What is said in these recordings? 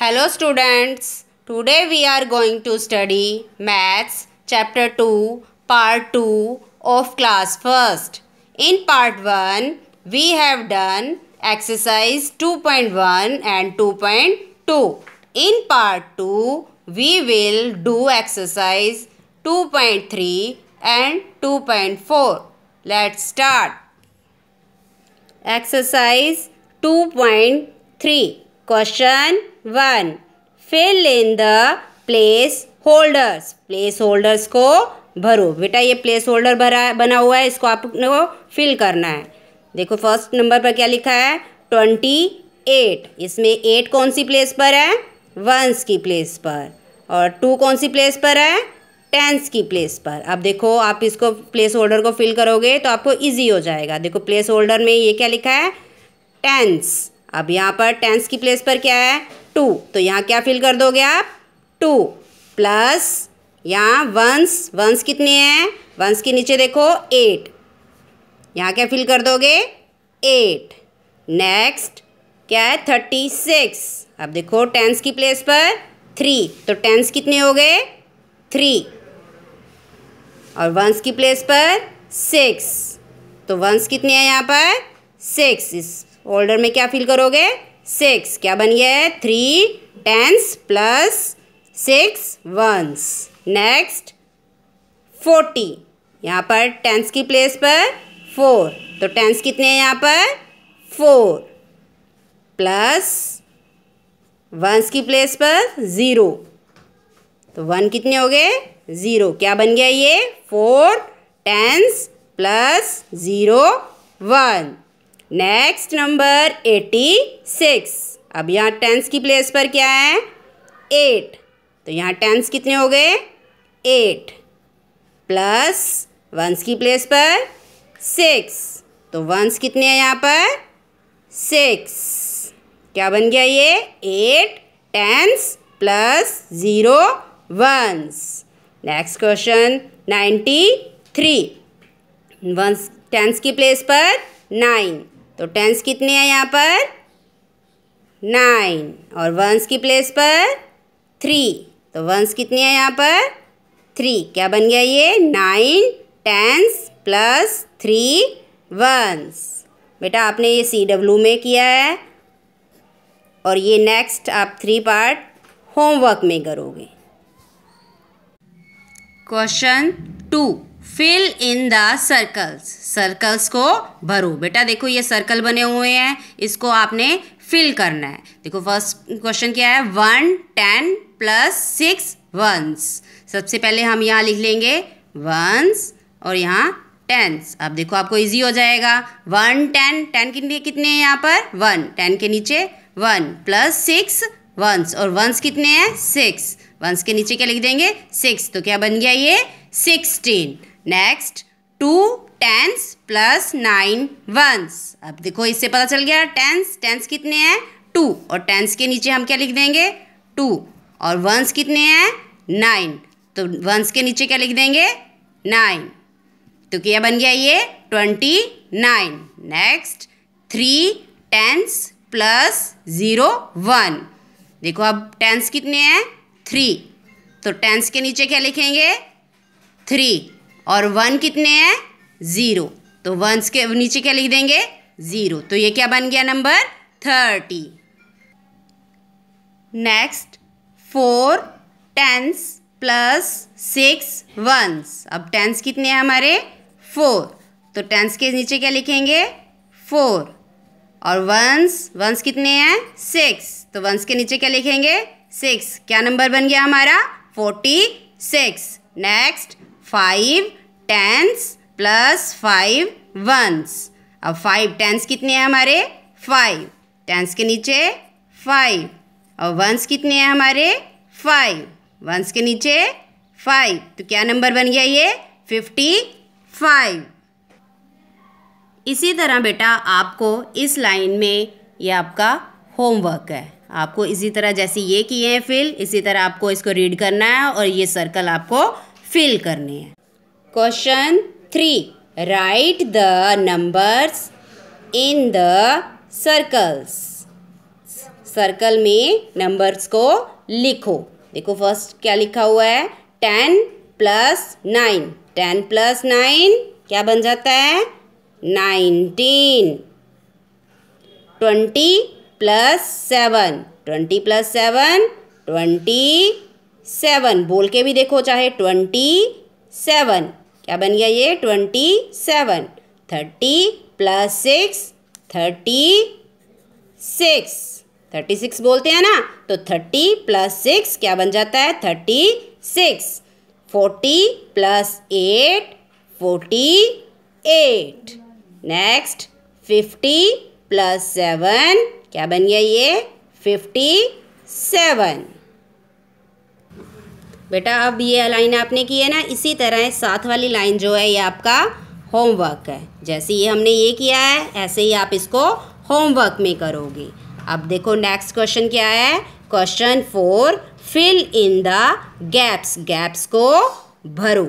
Hello students, today we are going to study Maths chapter 2 part 2 of class first. In part 1, we have done exercise 2.1 and 2.2. In part 2, we will do exercise 2.3 and 2.4. Let's start. Exercise 2.3 question one fill in the placeholders placeholders को भरो बेटा ये place holder भरा बना हुआ है इसको आपको फिल करना है देखो फर्स्ट नंबर पर क्या लिखा है ट्वेंटी एट इसमें एट कौन सी प्लेस पर है वंस की प्लेस पर और टू कौन सी प्लेस पर है टेंस की प्लेस पर अब देखो आप इसको प्लेस होल्डर को फिल करोगे तो आपको इजी हो जाएगा देखो प्लेस होल्डर में ये क्या लिखा है टेंस अब यहाँ पर टेंस की प्लेस पर क्या है टू तो यहाँ क्या फिल कर दोगे आप टू प्लस यहाँ वंस वंस कितने हैं वंस के नीचे देखो एट यहाँ क्या फिल कर दोगे एट नेक्स्ट क्या है थर्टी सिक्स अब देखो टेंस की प्लेस पर थ्री तो टेंस कितने हो गए थ्री और वंस की प्लेस पर सिक्स तो वंस कितने हैं यहाँ पर सिक्स इस ऑर्डर में क्या फिल करोगे सिक्स क्या बन गया है three tens plus six ones next forty यहाँ पर टेंस की प्लेस पर फोर तो टेंस कितने हैं यहाँ पर फोर प्लस वंस की प्लेस पर ज़ीरो तो वन कितने हो गए ज़ीरो क्या बन गया ये four tens plus zero one next number eighty six अब यहाँ टेंस की प्लेस पर क्या है एट तो यहाँ टेंस कितने हो गए एट प्लस वंस की प्लेस पर सिक्स तो वंस कितने हैं यहाँ पर सिक्स क्या बन गया ये eight tens plus zero ones next question ninety three ones tens की प्लेस पर नाइन तो टेंस कितने हैं यहाँ पर नाइन और वंस की प्लेस पर थ्री तो वंस कितने हैं यहाँ पर थ्री क्या बन गया ये nine tens plus three ones बेटा आपने ये सी डब्ल्यू में किया है और ये नेक्स्ट आप थ्री पार्ट होमवर्क में करोगे question two fill in the circles circles को भरो बेटा देखो ये सर्कल बने हुए हैं इसको आपने फिल करना है देखो फर्स्ट क्वेश्चन क्या है one ten plus six ones सबसे पहले हम यहाँ लिख लेंगे वंस और यहाँ टेंस अब देखो आपको इजी हो जाएगा वन टेन टेन कितने कितने हैं यहाँ पर वन टेन के नीचे वन प्लस सिक्स वंस और वंस कितने हैं सिक्स वंस के नीचे क्या लिख देंगे सिक्स तो क्या बन गया ये sixteen next two tens plus nine ones अब देखो इससे पता चल गया टेंस टेंस कितने हैं टू और टेंस के नीचे हम क्या लिख देंगे टू और वंस कितने हैं नाइन तो वंस के नीचे क्या लिख देंगे नाइन तो क्या बन गया ये twenty nine next three tens plus zero one देखो अब टेंस कितने हैं थ्री तो टेंस के नीचे क्या लिखेंगे थ्री और वन कितने हैं ज़ीरो तो वंस के नीचे क्या लिख देंगे ज़ीरो तो ये क्या बन गया number thirty next four tens plus six ones अब टेंस कितने हैं हमारे फोर तो टेंस के नीचे क्या लिखेंगे फोर और वंस वंस कितने हैं सिक्स तो वंस के नीचे क्या लिखेंगे सिक्स क्या नंबर बन गया हमारा forty six next five tens plus five ones अब फाइव टेंस कितने हैं हमारे फाइव टेंस के नीचे फाइव और वंस कितने हैं हमारे फाइव वंस के नीचे फाइव तो क्या नंबर बन गया ये फिफ्टी फाइव इसी तरह बेटा आपको इस लाइन में ये आपका होमवर्क है आपको इसी तरह जैसे ये किए हैं फिल इसी तरह आपको इसको रीड करना है और ये सर्कल आपको फिल करनी है question three write the numbers in the circles circle में नंबर्स को लिखो देखो फर्स्ट क्या लिखा हुआ है ten plus nine ten plus nine क्या बन जाता है nineteen twenty plus seven twenty plus seven twenty seven बोल के भी देखो चाहे ट्वेंटी सेवन क्या बन गया ये twenty seven thirty plus six thirty six thirty six बोलते हैं ना तो थर्टी प्लस सिक्स क्या बन जाता है thirty six forty plus eight forty eight next fifty plus seven क्या बन गया ये फिफ्टी सेवन बेटा अब ये लाइन आपने की है ना इसी तरह साथ वाली लाइन जो है ये आपका होमवर्क है जैसे ये हमने ये किया है ऐसे ही आप इसको होमवर्क में करोगे अब देखो नेक्स्ट क्वेश्चन क्या है question four fill in the gaps gaps को भरो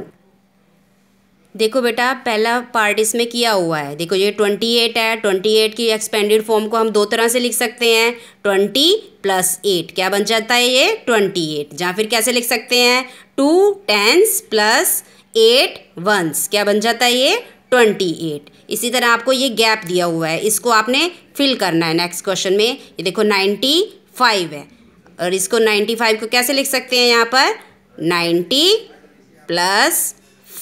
देखो बेटा पहला पार्ट इसमें किया हुआ है देखो ये ट्वेंटी एट है ट्वेंटी एट की एक्सपेंडेड फॉर्म को हम दो तरह से लिख सकते हैं ट्वेंटी प्लस एट क्या बन जाता है ये ट्वेंटी एट जहाँ फिर कैसे लिख सकते हैं two tens plus eight ones क्या बन जाता है ये ट्वेंटी एट इसी तरह आपको ये गैप दिया हुआ है इसको आपने फिल करना है नेक्स्ट क्वेश्चन में ये देखो नाइन्टी फाइव है और इसको नाइन्टी फाइव को कैसे लिख सकते हैं यहाँ पर नाइन्टी प्लस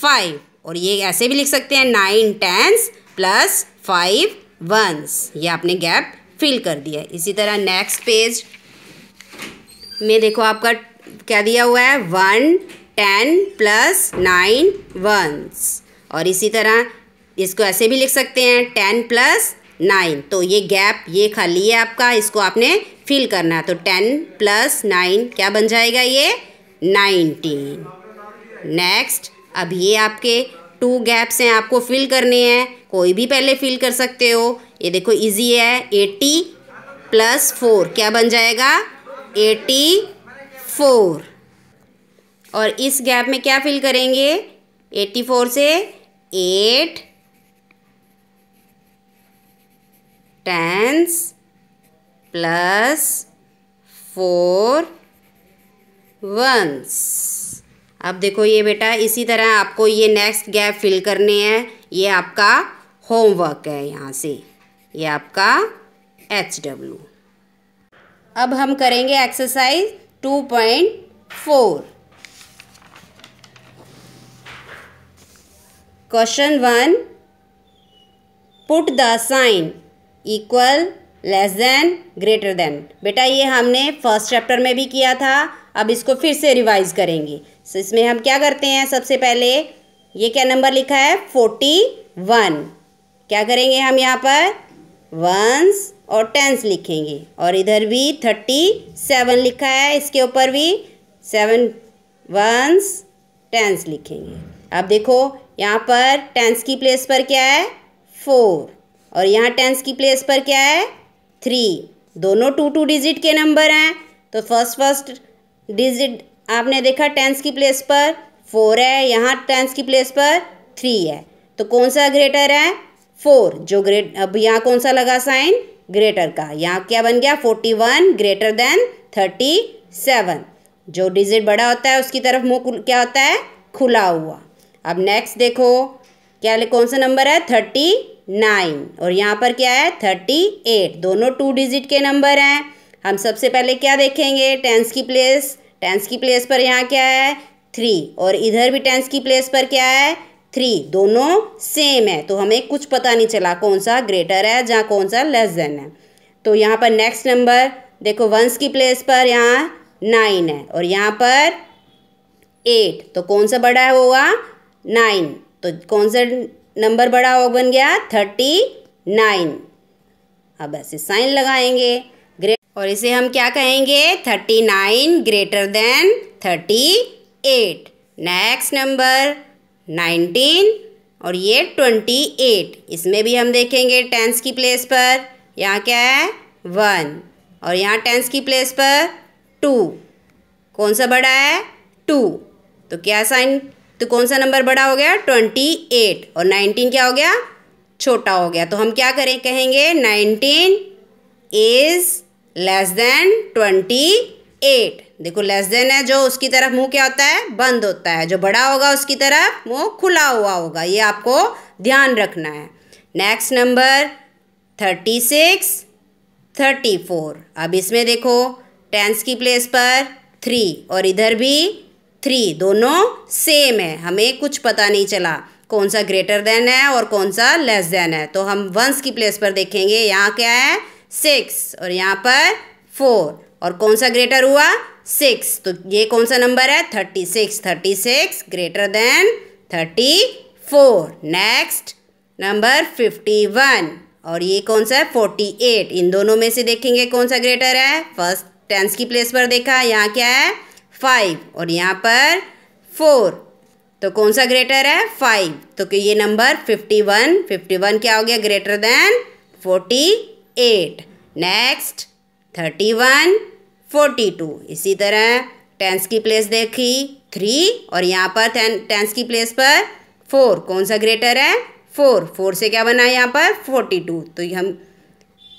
फाइव और ये ऐसे भी लिख सकते हैं nine tens plus five ones ये आपने गैप फिल कर दिया इसी तरह नेक्स्ट पेज में देखो आपका क्या दिया हुआ है one ten plus nine ones और इसी तरह इसको ऐसे भी लिख सकते हैं टेन प्लस नाइन तो ये गैप ये खाली है आपका इसको आपने फिल करना है तो टेन प्लस नाइन क्या बन जाएगा ये नाइनटीन नेक्स्ट अब ये आपके टू गैप्स हैं आपको फिल करने हैं कोई भी पहले फिल कर सकते हो ये देखो इजी है एटी प्लस फोर क्या बन जाएगा एटी फोर और इस गैप में क्या फिल करेंगे एटी फोर से eight tens plus four ones अब देखो ये बेटा इसी तरह आपको ये नेक्स्ट गैप फिल करने हैं ये आपका होमवर्क है यहाँ से ये आपका एच डब्ल्यू अब हम करेंगे exercise two point four question one put the sign equal less than greater than बेटा ये हमने फर्स्ट चैप्टर में भी किया था अब इसको फिर से रिवाइज करेंगे so, इसमें हम क्या करते हैं सबसे पहले ये क्या नंबर लिखा है फोर्टी वन क्या करेंगे हम यहाँ पर वंस और टेंस लिखेंगे और इधर भी थर्टी सेवन लिखा है इसके ऊपर भी सेवन वंस टेंस लिखेंगे अब देखो यहाँ पर टेंस की प्लेस पर क्या है फोर और यहाँ टेंस की प्लेस पर क्या है थ्री दोनों टू टू डिजिट के नंबर हैं तो फर्स्ट फर्स्ट डिजिट आपने देखा टेंस की प्लेस पर फोर है यहाँ टेंस की प्लेस पर थ्री है तो कौन सा ग्रेटर है फोर जो ग्रेट अब यहाँ कौन सा लगा साइन ग्रेटर का यहाँ क्या बन गया forty one greater than thirty seven जो डिजिट बड़ा होता है उसकी तरफ मुँह क्या होता है खुला हुआ अब नेक्स्ट देखो क्या कौन सा नंबर है थर्टी नाइन और यहाँ पर क्या है थर्टी एट दोनों टू डिजिट के नंबर हैं हम सबसे पहले क्या देखेंगे टेंस की प्लेस टेंस की प्लेस पर यहाँ क्या है थ्री और इधर भी टेंस की प्लेस पर क्या है थ्री दोनों सेम है तो हमें कुछ पता नहीं चला कौन सा ग्रेटर है जहाँ कौन सा लेस देन है तो यहाँ पर नेक्स्ट नंबर देखो वंस की प्लेस पर यहाँ नाइन है और यहाँ पर एट तो कौन सा बड़ा होगा नाइन तो कौन सा नंबर बड़ा होगा बन गया थर्टी नाइन अब ऐसे साइन लगाएंगे ग्रेट और इसे हम क्या कहेंगे thirty nine greater than thirty eight next number nineteen और ये ट्वेंटी एट इसमें भी हम देखेंगे टेंस की प्लेस पर यहाँ क्या है वन और यहाँ टेंस की प्लेस पर टू कौन सा बड़ा है टू तो क्या साइन तो कौन सा नंबर बड़ा हो गया ट्वेंटी एट और नाइनटीन क्या हो गया छोटा हो गया तो हम क्या करें कहेंगे nineteen is less than twenty eight देखो लेस देन है जो उसकी तरफ मुंह क्या होता है बंद होता है जो बड़ा होगा उसकी तरफ मुंह खुला हुआ होगा ये आपको ध्यान रखना है next number thirty six thirty four अब इसमें देखो टेंस की प्लेस पर थ्री और इधर भी थ्री दोनों सेम है हमें कुछ पता नहीं चला कौन सा ग्रेटर देन है और कौन सा लेस देन है तो हम वंस की प्लेस पर देखेंगे यहाँ क्या है सिक्स और यहाँ पर फोर और कौन सा ग्रेटर हुआ सिक्स तो ये कौन सा नंबर है thirty six thirty six greater than thirty four next number fifty one और ये कौन सा है फोर्टी एट इन दोनों में से देखेंगे कौन सा ग्रेटर है फर्स्ट टेंस की प्लेस पर देखा यहाँ क्या है फाइव और यहाँ पर फोर तो कौन सा ग्रेटर है फाइव तो कि ये number fifty one fifty one क्या हो गया greater than forty eight next thirty one forty two इसी तरह टेंस की प्लेस देखी थ्री और यहाँ पर टेंस की प्लेस पर फोर कौन सा ग्रेटर है फोर फोर से क्या बना है यहाँ पर फोर्टी टू तो हम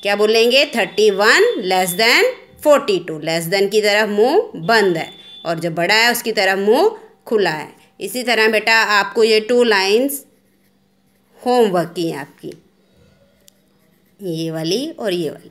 क्या बोलेंगे thirty one less than forty two less than की तरफ मुंह बंद है और जो बड़ा है उसकी तरफ मुंह खुला है इसी तरह बेटा आपको ये टू लाइंस होमवर्क की हैं आपकी ये वाली और ये वाली